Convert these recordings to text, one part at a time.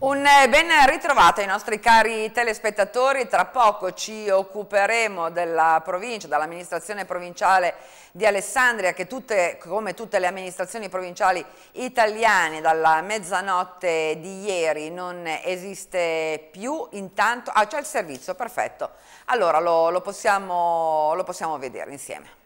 Un eh, ben ritrovato ai nostri cari telespettatori, tra poco ci occuperemo della provincia, dell'amministrazione provinciale di Alessandria che tutte, come tutte le amministrazioni provinciali italiane dalla mezzanotte di ieri non esiste più, intanto ah, c'è il servizio, perfetto, allora lo, lo, possiamo, lo possiamo vedere insieme.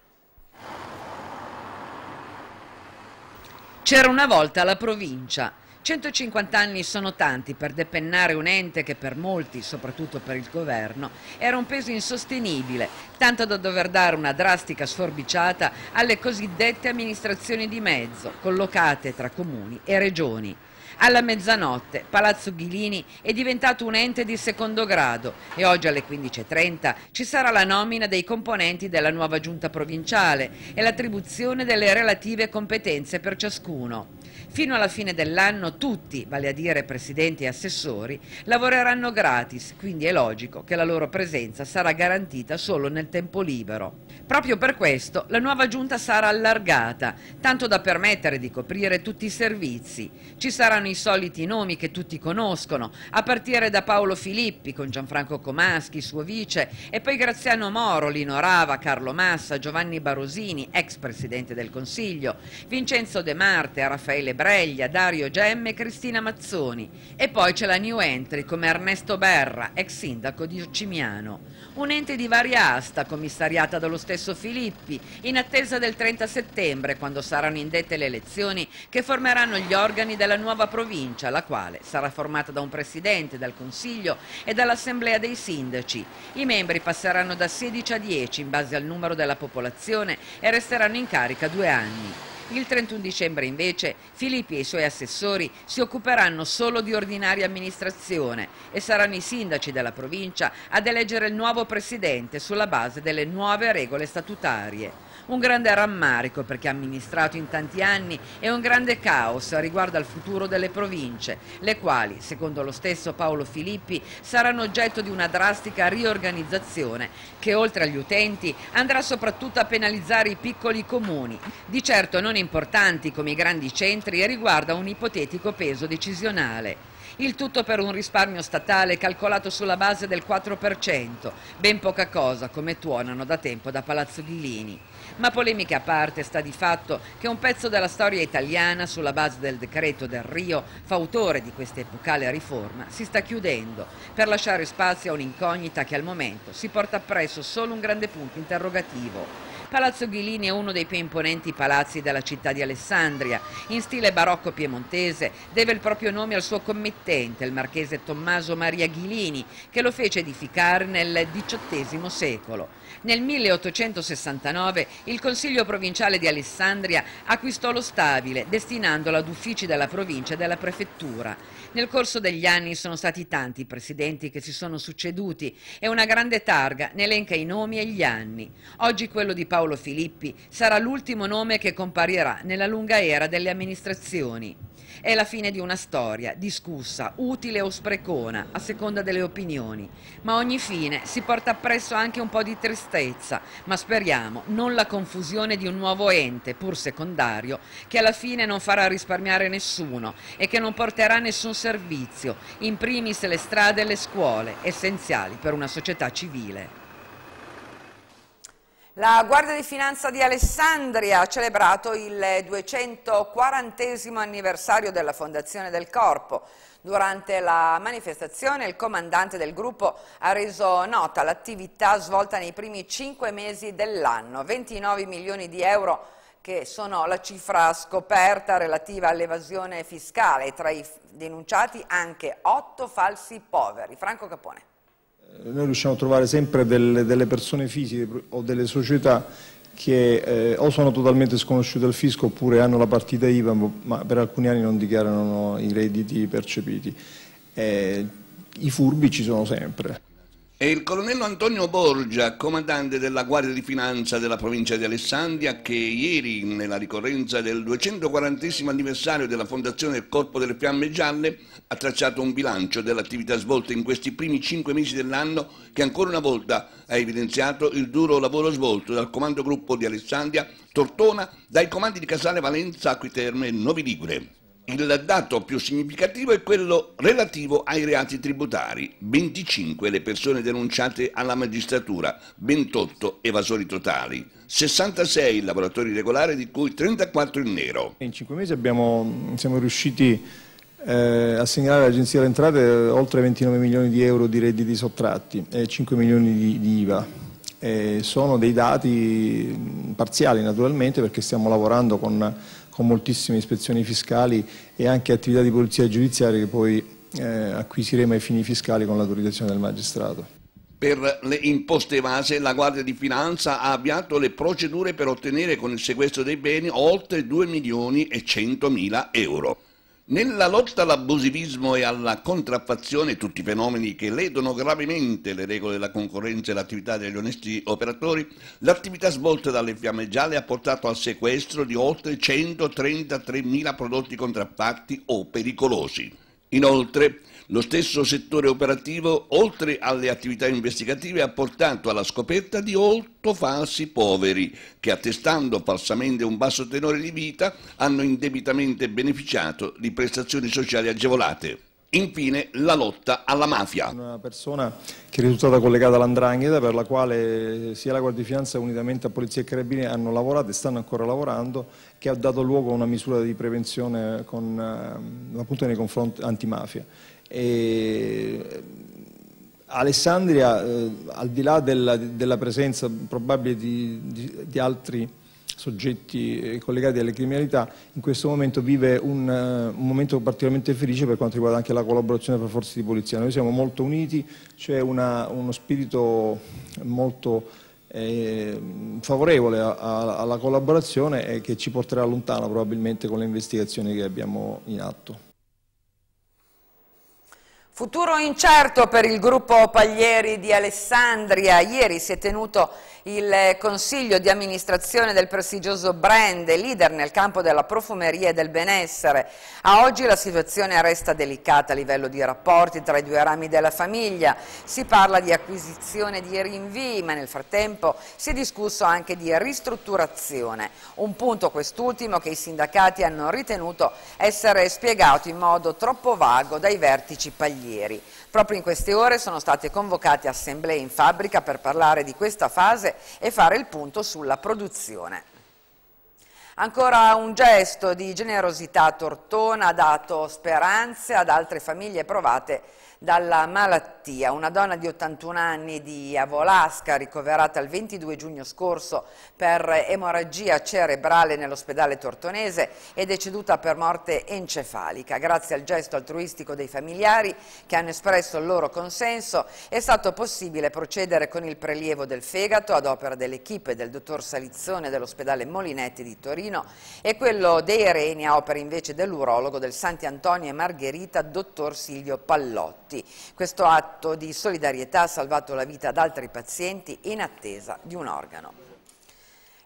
C'era una volta la provincia, 150 anni sono tanti per depennare un ente che per molti, soprattutto per il governo, era un peso insostenibile tanto da dover dare una drastica sforbiciata alle cosiddette amministrazioni di mezzo, collocate tra comuni e regioni. Alla mezzanotte Palazzo Ghilini è diventato un ente di secondo grado e oggi alle 15.30 ci sarà la nomina dei componenti della nuova giunta provinciale e l'attribuzione delle relative competenze per ciascuno. Fino alla fine dell'anno tutti, vale a dire presidenti e assessori, lavoreranno gratis, quindi è logico che la loro presenza sarà garantita solo nel tempo libero. Proprio per questo la nuova giunta sarà allargata, tanto da permettere di coprire tutti i servizi. Ci saranno i soliti nomi che tutti conoscono, a partire da Paolo Filippi con Gianfranco Comaschi, suo vice, e poi Graziano Moro, Lino Rava, Carlo Massa, Giovanni Barosini, ex presidente del Consiglio, Vincenzo De Marte, Raffaele Breglia, Dario Gemme e Cristina Mazzoni. E poi c'è la new entry come Ernesto Berra, ex sindaco di Cimiano. Un ente di varia asta commissariata dallo stesso stesso Filippi, in attesa del 30 settembre, quando saranno indette le elezioni che formeranno gli organi della nuova provincia, la quale sarà formata da un presidente, dal Consiglio e dall'Assemblea dei Sindaci. I membri passeranno da 16 a 10 in base al numero della popolazione e resteranno in carica due anni. Il 31 dicembre invece Filippi e i suoi assessori si occuperanno solo di ordinaria amministrazione e saranno i sindaci della provincia ad eleggere il nuovo presidente sulla base delle nuove regole statutarie. Un grande rammarico perché amministrato in tanti anni e un grande caos riguardo al futuro delle province, le quali, secondo lo stesso Paolo Filippi, saranno oggetto di una drastica riorganizzazione che oltre agli utenti andrà soprattutto a penalizzare i piccoli comuni, di certo non importanti come i grandi centri e riguarda un ipotetico peso decisionale. Il tutto per un risparmio statale calcolato sulla base del 4%, ben poca cosa come tuonano da tempo da Palazzo Ghillini. Ma polemiche a parte sta di fatto che un pezzo della storia italiana sulla base del decreto del Rio, fautore di questa epocale riforma, si sta chiudendo per lasciare spazio a un'incognita che al momento si porta appresso solo un grande punto interrogativo. Palazzo Ghilini è uno dei più imponenti palazzi della città di Alessandria. In stile barocco piemontese deve il proprio nome al suo committente, il marchese Tommaso Maria Ghilini, che lo fece edificare nel XVIII secolo. Nel 1869 il Consiglio provinciale di Alessandria acquistò lo stabile, destinandolo ad uffici della provincia e della prefettura. Nel corso degli anni sono stati tanti i presidenti che si sono succeduti e una grande targa ne elenca i nomi e gli anni. Oggi quello di Paolo Filippi sarà l'ultimo nome che comparirà nella lunga era delle amministrazioni. È la fine di una storia, discussa, utile o sprecona, a seconda delle opinioni. Ma ogni fine si porta appresso anche un po' di tristezza, ma speriamo non la confusione di un nuovo ente, pur secondario, che alla fine non farà risparmiare nessuno e che non porterà nessun servizio, in primis le strade e le scuole, essenziali per una società civile. La Guardia di Finanza di Alessandria ha celebrato il 240 anniversario della fondazione del corpo. Durante la manifestazione il comandante del gruppo ha reso nota l'attività svolta nei primi cinque mesi dell'anno, 29 milioni di euro che sono la cifra scoperta relativa all'evasione fiscale, tra i denunciati anche otto falsi poveri. Franco Capone noi riusciamo a trovare sempre delle, delle persone fisiche o delle società che eh, o sono totalmente sconosciute al fisco oppure hanno la partita IVA ma per alcuni anni non dichiarano i redditi percepiti. Eh, I furbi ci sono sempre. È il colonnello Antonio Borgia, comandante della Guardia di Finanza della provincia di Alessandria, che ieri, nella ricorrenza del 240 anniversario della fondazione del Corpo delle Fiamme Gialle, ha tracciato un bilancio dell'attività svolta in questi primi cinque mesi dell'anno, che ancora una volta ha evidenziato il duro lavoro svolto dal comando gruppo di Alessandria, Tortona, dai comandi di Casale Valenza, Acquiterme e Novi Ligure. Il dato più significativo è quello relativo ai reati tributari, 25 le persone denunciate alla magistratura, 28 evasori totali, 66 lavoratori regolari di cui 34 in nero. In cinque mesi abbiamo, siamo riusciti eh, a segnalare all'Agenzia delle Entrate eh, oltre 29 milioni di euro di redditi sottratti e 5 milioni di, di IVA. Eh, sono dei dati parziali naturalmente perché stiamo lavorando con con moltissime ispezioni fiscali e anche attività di polizia giudiziaria che poi eh, acquisiremo ai fini fiscali con l'autorizzazione del magistrato. Per le imposte evase la Guardia di Finanza ha avviato le procedure per ottenere con il sequestro dei beni oltre 2 milioni e 100 mila euro. Nella lotta all'abusivismo e alla contraffazione, tutti fenomeni che ledono gravemente le regole della concorrenza e l'attività degli onesti operatori, l'attività svolta dalle Fiamme Gialle ha portato al sequestro di oltre 133.000 prodotti contraffatti o pericolosi. Inoltre, lo stesso settore operativo, oltre alle attività investigative, ha portato alla scoperta di otto falsi poveri che, attestando falsamente un basso tenore di vita, hanno indebitamente beneficiato di prestazioni sociali agevolate. Infine la lotta alla mafia. Una persona che è risultata collegata all'andrangheta per la quale sia la Guardia di Finanza unitamente a Polizia e Carabinieri hanno lavorato e stanno ancora lavorando che ha dato luogo a una misura di prevenzione con, ehm, appunto nei confronti antimafia. E... Ehm, Alessandria, eh, al di là della, della presenza probabile di, di, di altri soggetti eh, collegati alle criminalità, in questo momento vive un, eh, un, momento particolarmente felice per quanto riguarda anche la collaborazione tra forze di polizia. Noi siamo molto uniti, c'è uno spirito molto eh, favorevole a, a, alla collaborazione e che ci porterà lontano probabilmente con le investigazioni che abbiamo in atto. Futuro incerto per il gruppo Paglieri di Alessandria. Ieri si è tenuto il eh, consiglio di amministrazione del prestigioso brand, leader nel campo della profumeria e del benessere. A oggi la situazione resta delicata a livello di rapporti tra i due rami della famiglia. Si parla di acquisizione di rinvii, ma nel frattempo si è discusso anche di ristrutturazione. Un punto quest'ultimo che i sindacati hanno ritenuto essere spiegato in modo troppo vago dai vertici paglieri. Proprio in queste ore sono state convocate assemblee in fabbrica per parlare di questa fase e fare il punto sulla produzione. Ancora un gesto di generosità a Tortona ha dato speranze ad altre famiglie provate dalla malattia. Una donna di 81 anni di Avolasca, ricoverata il 22 giugno scorso per emorragia cerebrale nell'ospedale tortonese, è deceduta per morte encefalica. Grazie al gesto altruistico dei familiari che hanno espresso il loro consenso, è stato possibile procedere con il prelievo del fegato ad opera dell'equipe del dottor Salizzone dell'ospedale Molinetti di Torino e quello dei reni a opera invece dell'urologo del Santi Antonio e Margherita, dottor Silvio Pallotti morti. Questo atto di solidarietà ha salvato la vita ad altri pazienti in attesa di un organo.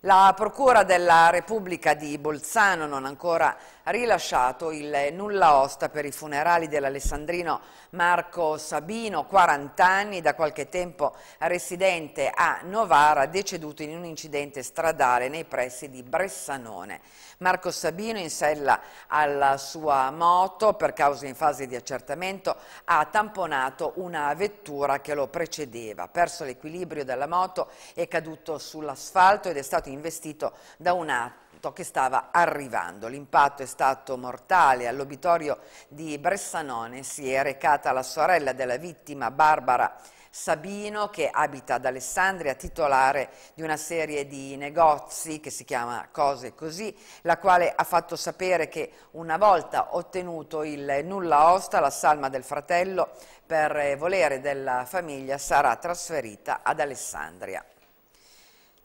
La Procura della Repubblica di Bolzano non ha ancora rilasciato il nulla osta per i funerali dell'alessandrino Marco Sabino, 40 anni, da qualche tempo residente a Novara, deceduto in un incidente stradale nei pressi di Bressanone. Marco Sabino, in sella alla sua moto, per causa in fase di accertamento, ha tamponato una vettura che lo precedeva, perso l'equilibrio della moto, è caduto sull'asfalto ed è stato investito da un atto che stava arrivando. L'impatto è stato mortale. All'obitorio di Bressanone si è recata la sorella della vittima Barbara Sabino che abita ad Alessandria, titolare di una serie di negozi che si chiama Cose Così, la quale ha fatto sapere che una volta ottenuto il nulla osta, la salma del fratello per eh, volere della famiglia sarà trasferita ad Alessandria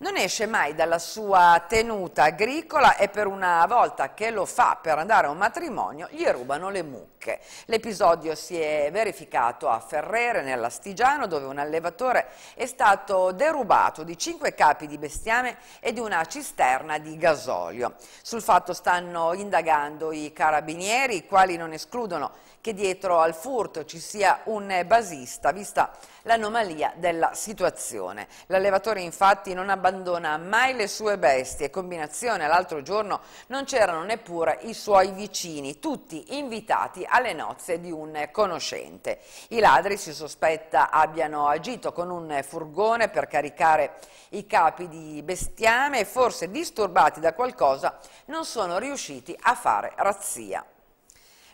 non esce mai dalla sua tenuta agricola e per una volta che lo fa per andare a un matrimonio gli rubano le mucche. L'episodio si è verificato a Ferrere, nell'Astigiano, dove un allevatore è stato derubato di cinque capi di bestiame e di una cisterna di gasolio. Sul fatto stanno indagando i carabinieri, i quali non escludono che dietro al furto ci sia un basista, vista l'anomalia della situazione. L'allevatore infatti non abbandona abbandona mai le sue bestie. Combinazione, l'altro giorno non c'erano neppure i suoi vicini, tutti invitati alle nozze di un conoscente. I ladri si sospetta abbiano agito con un furgone per caricare i capi di bestiame e forse disturbati da qualcosa non sono riusciti a fare razzia.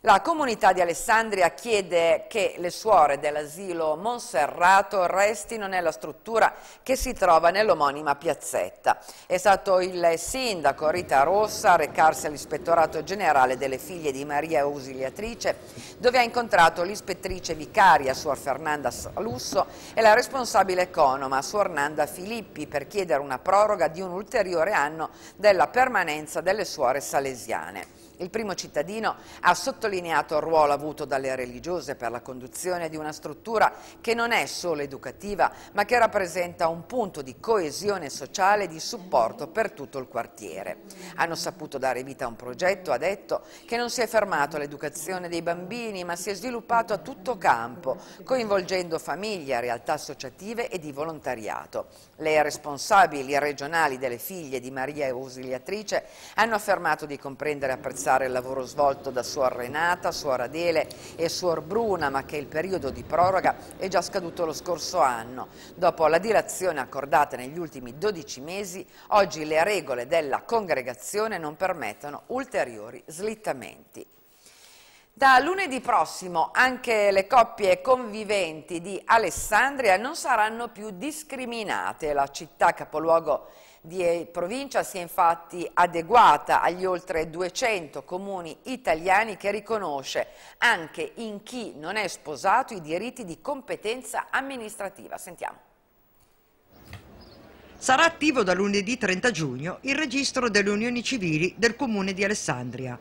La comunità di Alessandria chiede che le suore dell'asilo Monserrato restino nella struttura che si trova nell'omonima piazzetta. È stato il sindaco Rita Rossa a recarsi all'ispettorato generale delle figlie di Maria Ausiliatrice, dove ha incontrato l'ispettrice vicaria Suor Fernanda Salusso e la responsabile economa Suor Nanda Filippi per chiedere una proroga di un ulteriore anno della permanenza delle suore salesiane. Il primo cittadino ha sottolineato il ruolo avuto dalle religiose per la conduzione di una struttura che non è solo educativa, ma che rappresenta un punto di coesione sociale e di supporto per tutto il quartiere. Hanno saputo dare vita a un progetto, ha detto, che non si è fermato all'educazione dei bambini, ma si è sviluppato a tutto campo, coinvolgendo famiglie, realtà associative e di volontariato. Le responsabili regionali delle figlie di Maria Ausiliatrice hanno affermato di comprendere e apprezzare apprezzare il lavoro svolto da Suor Renata, Suor Adele e Suor Bruna, ma che il periodo di proroga è già scaduto lo scorso anno. Dopo la dilazione accordata negli ultimi 12 mesi, oggi le regole della congregazione non permettono ulteriori slittamenti. Da lunedì prossimo anche le coppie conviventi di Alessandria non saranno più discriminate. La città capoluogo di provincia si è infatti adeguata agli oltre 200 comuni italiani che riconosce anche in chi non è sposato i diritti di competenza amministrativa. Sentiamo. Sarà attivo da lunedì 30 giugno il registro delle unioni civili del comune di Alessandria.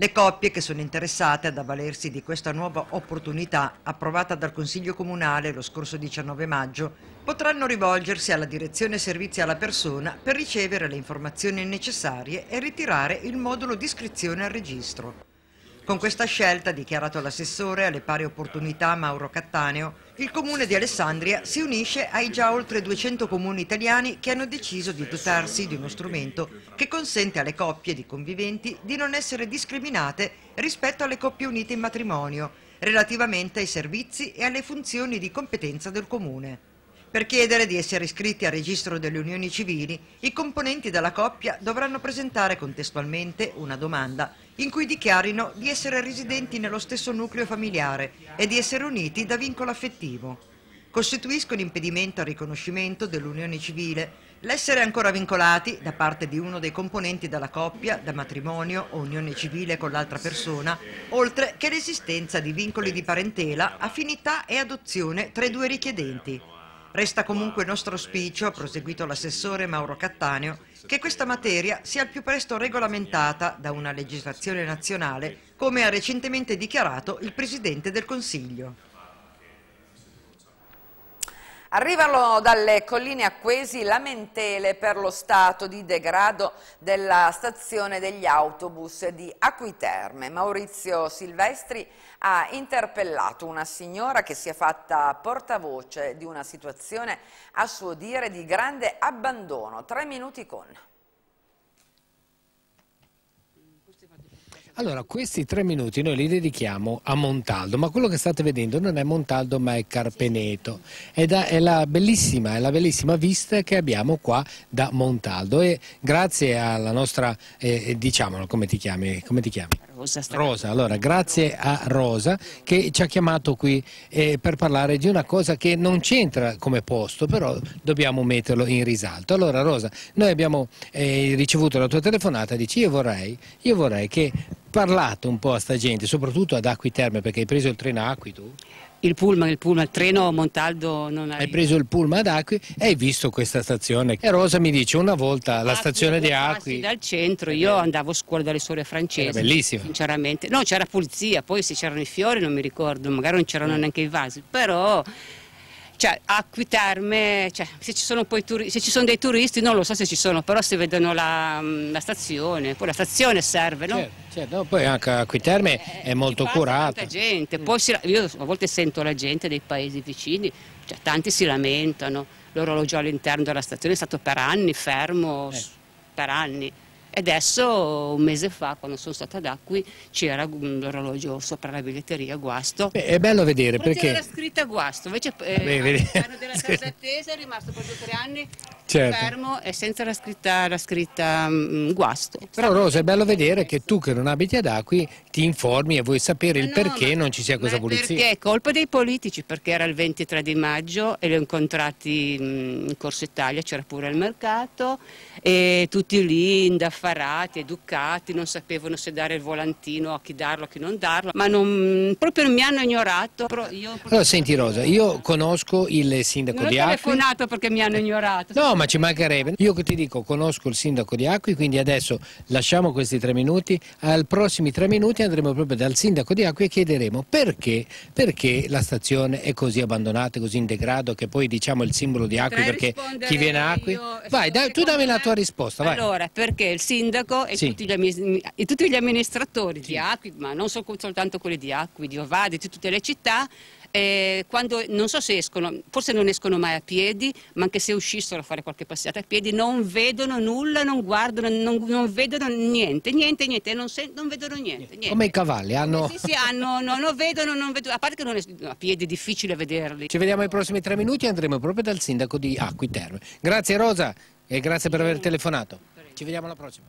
Le coppie che sono interessate ad avvalersi di questa nuova opportunità approvata dal Consiglio Comunale lo scorso 19 maggio potranno rivolgersi alla Direzione Servizi alla Persona per ricevere le informazioni necessarie e ritirare il modulo di iscrizione al registro. Con questa scelta, dichiarato l'assessore alle pari opportunità Mauro Cattaneo, il comune di Alessandria si unisce ai già oltre 200 comuni italiani che hanno deciso di dotarsi di uno strumento che consente alle coppie di conviventi di non essere discriminate rispetto alle coppie unite in matrimonio relativamente ai servizi e alle funzioni di competenza del comune. Per chiedere di essere iscritti al registro delle unioni civili, i componenti della coppia dovranno presentare contestualmente una domanda in cui dichiarino di essere residenti nello stesso nucleo familiare e di essere uniti da vincolo affettivo. Costituiscono impedimento al riconoscimento dell'unione civile l'essere ancora vincolati da parte di uno dei componenti della coppia, da matrimonio o unione civile con l'altra persona, oltre che l'esistenza di vincoli di parentela, affinità e adozione tra i due richiedenti. Resta comunque nostro auspicio, ha proseguito l'assessore Mauro Cattaneo, che questa materia sia al più presto regolamentata da una legislazione nazionale, come ha recentemente dichiarato il Presidente del Consiglio. Arrivano dalle colline acquesi lamentele per lo stato di degrado della stazione degli autobus di Acquiterme. Maurizio Silvestri ha interpellato una signora che si è fatta portavoce di una situazione a suo dire di grande abbandono. Tre minuti con. Allora, questi tre minuti noi li dedichiamo a Montaldo, ma quello che state vedendo non è Montaldo ma è Carpeneto. È, da, è, la, bellissima, è la, bellissima, vista che abbiamo qua da Montaldo e grazie alla nostra, eh, eh diciamolo, come ti chiami? Come ti chiami? Rosa. Rosa, allora grazie a Rosa che ci ha chiamato qui eh, per parlare di una cosa che non c'entra come posto, però dobbiamo metterlo in risalto. Allora Rosa, noi abbiamo eh, ricevuto la tua telefonata, dici io vorrei, io vorrei che parlate un po' a sta gente, soprattutto ad Acqui Terme, perché hai preso il treno a Acqui tu? Il pullman, il pullman, il treno Montaldo non hai... Hai preso il pullman ad Acqui e hai visto questa stazione. E Rosa mi dice una volta la Acqui, stazione di Acqui... dal centro, io andavo a scuola dalle sole francesi. Era bellissimo. Sinceramente. No, c'era pulizia, poi se c'erano i fiori non mi ricordo, magari non c'erano eh. neanche i vasi, però cioè, Terme, cioè, se, ci sono poi se ci sono dei turisti non lo so se ci sono, però se vedono la, mm, la stazione, poi la stazione serve, no? Certo, certo. No, poi anche Acquiterme eh, è molto curata. gente, mm. poi si, io a volte sento la gente dei paesi vicini, cioè, tanti si lamentano, l'orologio all'interno della stazione è stato per anni fermo, eh. per anni. E adesso, un mese fa, quando sono stata ad Acqui, c'era l'orologio sopra la biglietteria, guasto. Beh, è bello vedere perché... perché... era scritta guasto, invece eh, Beh, all'interno della casa attesa è rimasto per due o tre anni certo. fermo e senza la scritta, la scritta mh, mm, guasto. Però Rosa è bello vedere che tu che non abiti ad Acqui ti informi e vuoi sapere ma il no, perché non ci sia questa pulizia. Perché è colpa dei politici, perché era il 23 di maggio e li ho incontrati mm, in Corso Italia, c'era pure il mercato e tutti lì indaffarati, educati, non sapevano se dare il volantino, a chi darlo, a chi non darlo, ma non, proprio mi hanno ignorato. Io... Allora senti Rosa, io conosco il sindaco non di Acqui. Non ho telefonato perché mi hanno ignorato. No, ma ci mancherebbe. Io ti dico, conosco il sindaco di Acqui, quindi adesso lasciamo questi tre minuti. Al prossimi tre minuti andremo proprio dal sindaco di Acqui e chiederemo perché, perché la stazione è così abbandonata, così in degrado, che poi diciamo il simbolo di Acqui perché chi viene a Acqui... Vai, dai, tu dammi la tua risposta. Vai. Allora, perché il sindaco e, sì. tutti, gli e tutti, gli amministratori sì. di Acqui, ma non soltanto quelli di Acqui, di Ovadi, di tutte le città, eh, quando, non so se escono, forse non escono mai a piedi, ma anche se uscissero a fare qualche passeggiata a piedi, non vedono nulla, non guardano, non, non vedono niente, niente, niente, non, se, non vedono niente, niente, Come i cavalli, hanno... Sì, sì, hanno, no, non vedono, non vedono, a parte che non è, a piedi è difficile vederli. Ci vediamo ai prossimi tre minuti e andremo proprio dal sindaco di Acquiterme. Grazie Rosa e grazie per aver telefonato. Ci vediamo alla prossima.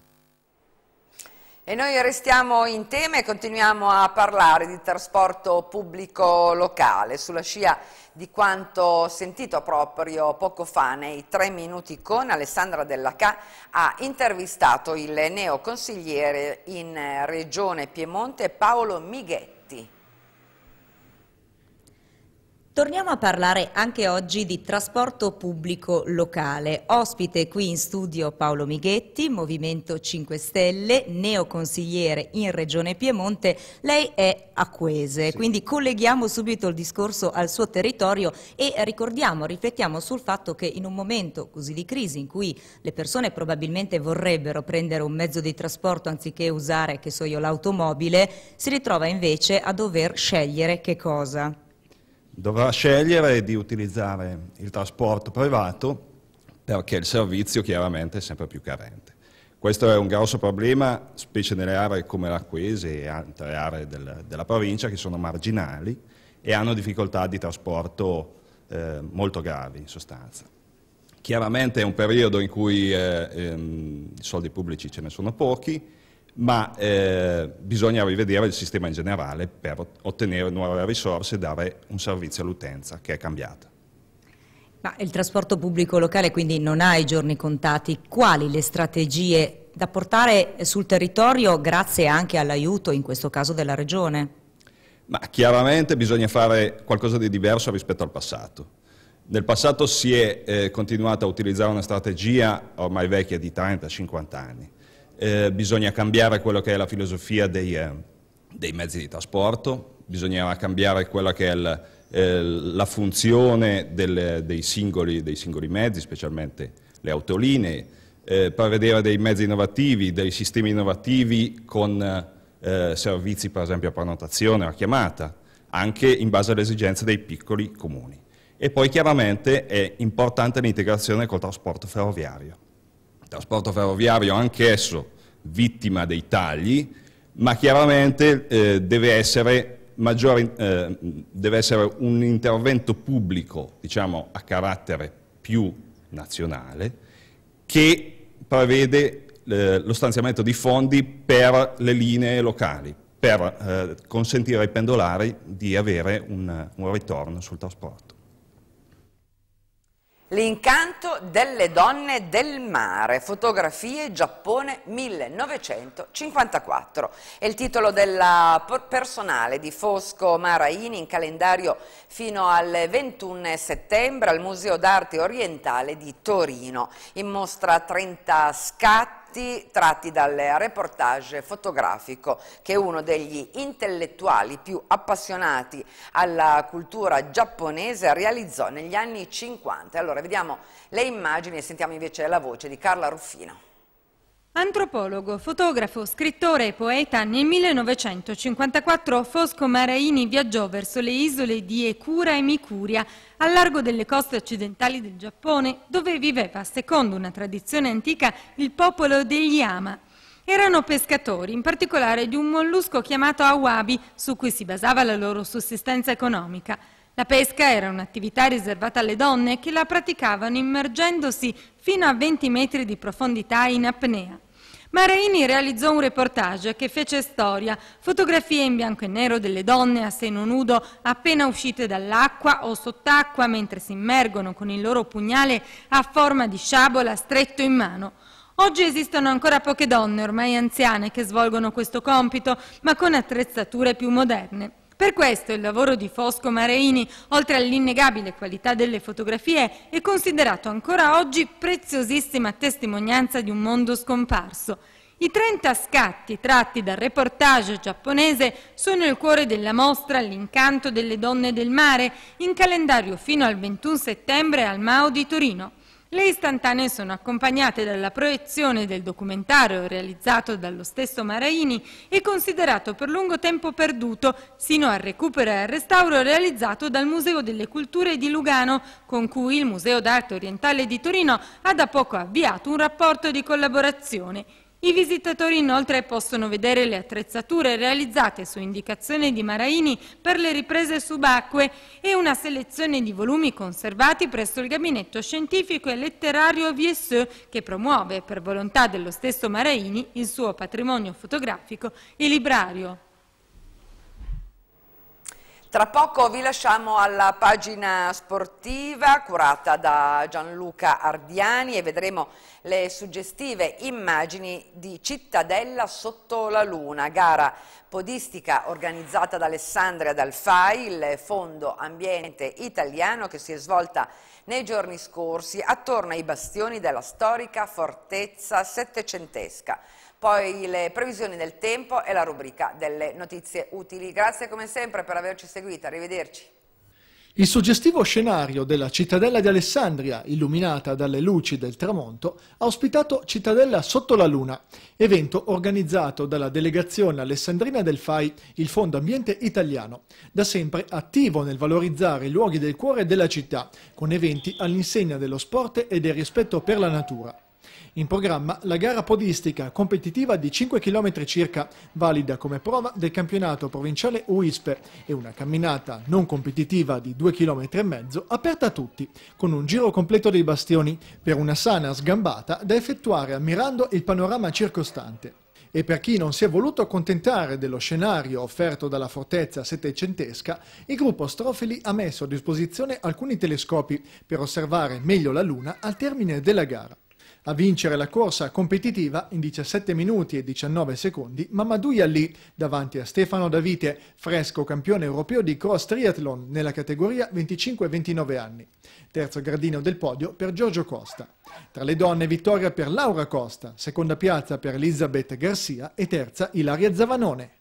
E noi restiamo in tema e continuiamo a parlare di trasporto pubblico locale sulla scia di quanto sentito proprio poco fa nei tre minuti con Alessandra Dellacà ha intervistato il neoconsigliere in Regione Piemonte Paolo Mighetti. Torniamo a parlare anche oggi di trasporto pubblico locale. Ospite qui in studio Paolo Mighetti, Movimento 5 Stelle, neoconsigliere in Regione Piemonte. Lei è acquese, sì. quindi colleghiamo subito il discorso al suo territorio e ricordiamo, riflettiamo sul fatto che in un momento così di crisi in cui le persone probabilmente vorrebbero prendere un mezzo di trasporto anziché usare, che so io, l'automobile, si ritrova invece a dover scegliere che cosa dovrà scegliere di utilizzare il trasporto privato perché il servizio chiaramente è sempre più carente. Questo è un grosso problema, specie nelle aree come l'Arquese e altre aree del, della provincia che sono marginali e hanno difficoltà di trasporto eh, molto gravi in sostanza. Chiaramente è un periodo in cui eh, ehm, i soldi pubblici ce ne sono pochi, ma eh, bisogna rivedere il sistema in generale per ottenere nuove risorse e dare un servizio all'utenza che è cambiata. Ma il trasporto pubblico locale quindi non ha i giorni contati, quali le strategie da portare sul territorio grazie anche all'aiuto in questo caso della Regione? Ma chiaramente bisogna fare qualcosa di diverso rispetto al passato. Nel passato si è eh, continuata a utilizzare una strategia ormai vecchia di 30-50 anni, eh, bisogna cambiare quella che è la filosofia dei, eh, dei mezzi di trasporto, bisognerà cambiare quella che è il, eh, la funzione del, dei, singoli, dei, singoli, mezzi, specialmente le autolinee, eh, prevedere dei mezzi innovativi, dei sistemi innovativi con eh, servizi per esempio a prenotazione, a chiamata, anche in base alle esigenze dei piccoli comuni. E poi chiaramente è importante l'integrazione col trasporto ferroviario il trasporto ferroviario anch'esso vittima dei tagli, ma chiaramente eh, deve, essere maggiore, eh, deve, essere un intervento pubblico, diciamo, a carattere più nazionale, che prevede eh, lo stanziamento di fondi per le linee locali, per eh, consentire ai pendolari di avere un, un ritorno sul trasporto. L'incanto delle donne del mare, fotografie Giappone 1954. È il titolo della personale di Fosco Maraini in calendario fino al 21 settembre al Museo d'Arte Orientale di Torino. In mostra 30 scatti atti tratti dal reportage fotografico che è uno degli intellettuali più appassionati alla cultura giapponese realizzò negli anni 50. Allora vediamo le immagini e sentiamo invece la voce di Carla Ruffino. Antropologo, fotografo, scrittore e poeta, nel 1954 Fosco Maraini viaggiò verso le isole di Ekura e Mikuria, al largo delle coste occidentali del Giappone, dove viveva, secondo una tradizione antica, il popolo degli Ama. Erano pescatori, in particolare di un mollusco chiamato awabi, su cui si basava la loro sussistenza economica. La pesca era un'attività riservata alle donne che la praticavano immergendosi fino a 20 metri di profondità in apnea. Maraini realizzò un reportage che fece storia, fotografie in bianco e nero delle donne a seno nudo appena uscite dall'acqua o sott'acqua mentre si immergono con il loro pugnale a forma di sciabola stretto in mano. Oggi esistono ancora poche donne ormai anziane che svolgono questo compito, ma con attrezzature più moderne. Per questo il lavoro di Fosco Mareini, oltre all'innegabile qualità delle fotografie, è considerato ancora oggi preziosissima testimonianza di un mondo scomparso. I 30 scatti tratti dal reportage giapponese sono il cuore della mostra L'incanto delle donne del mare, in calendario fino al 21 settembre al Mao di Torino. Le istantanee sono accompagnate dalla proiezione del documentario realizzato dallo stesso Maraini e considerato per lungo tempo perduto, sino al recupero e al restauro realizzato dal Museo delle Culture di Lugano, con cui il Museo d'Arte Orientale di Torino ha da poco avviato un rapporto di collaborazione. I visitatori inoltre possono vedere le attrezzature realizzate su indicazione di Maraini per le riprese subacquee e una selezione di volumi conservati presso il Gabinetto Scientifico e Letterario VSE che promuove, per volontà dello stesso Maraini, il suo patrimonio fotografico e librario. Tra poco vi lasciamo alla pagina sportiva curata da Gianluca Ardiani e vedremo le suggestive immagini di Cittadella sotto la luna, gara podistica organizzata da Alessandria Dalfai, il Fondo Ambiente Italiano che si è svolta nei giorni scorsi attorno ai bastioni della storica fortezza settecentesca poi le previsioni del tempo e la rubrica delle notizie utili. Grazie come sempre per averci seguito, arrivederci. Il suggestivo scenario della cittadella di Alessandria, illuminata dalle luci del tramonto, ha ospitato Cittadella sotto la Luna, evento organizzato dalla delegazione alessandrina del FAI, il Fondo Ambiente Italiano, da sempre attivo nel valorizzare i luoghi del cuore della città, con eventi all'insegna dello sport e del rispetto per la natura. In programma la gara podistica competitiva di 5 km circa, valida come prova del campionato provinciale UISP e una camminata non competitiva di 2 km e mezzo aperta a tutti, con un giro completo dei bastioni per una sana sgambata da effettuare ammirando il panorama circostante e per chi non si è voluto accontentare dello scenario offerto dalla fortezza settecentesca, il gruppo Strofili ha messo a disposizione alcuni telescopi per osservare meglio la Luna al termine della gara. A vincere la corsa competitiva in 17 minuti e 19 secondi Mamadou Yalli davanti a Stefano Davite, fresco campione europeo di cross triathlon nella categoria 25-29 anni. Terzo gradino del podio per Giorgio Costa. Tra le donne vittoria per Laura Costa, seconda piazza per Elisabeth Garcia e terza Ilaria Zavanone.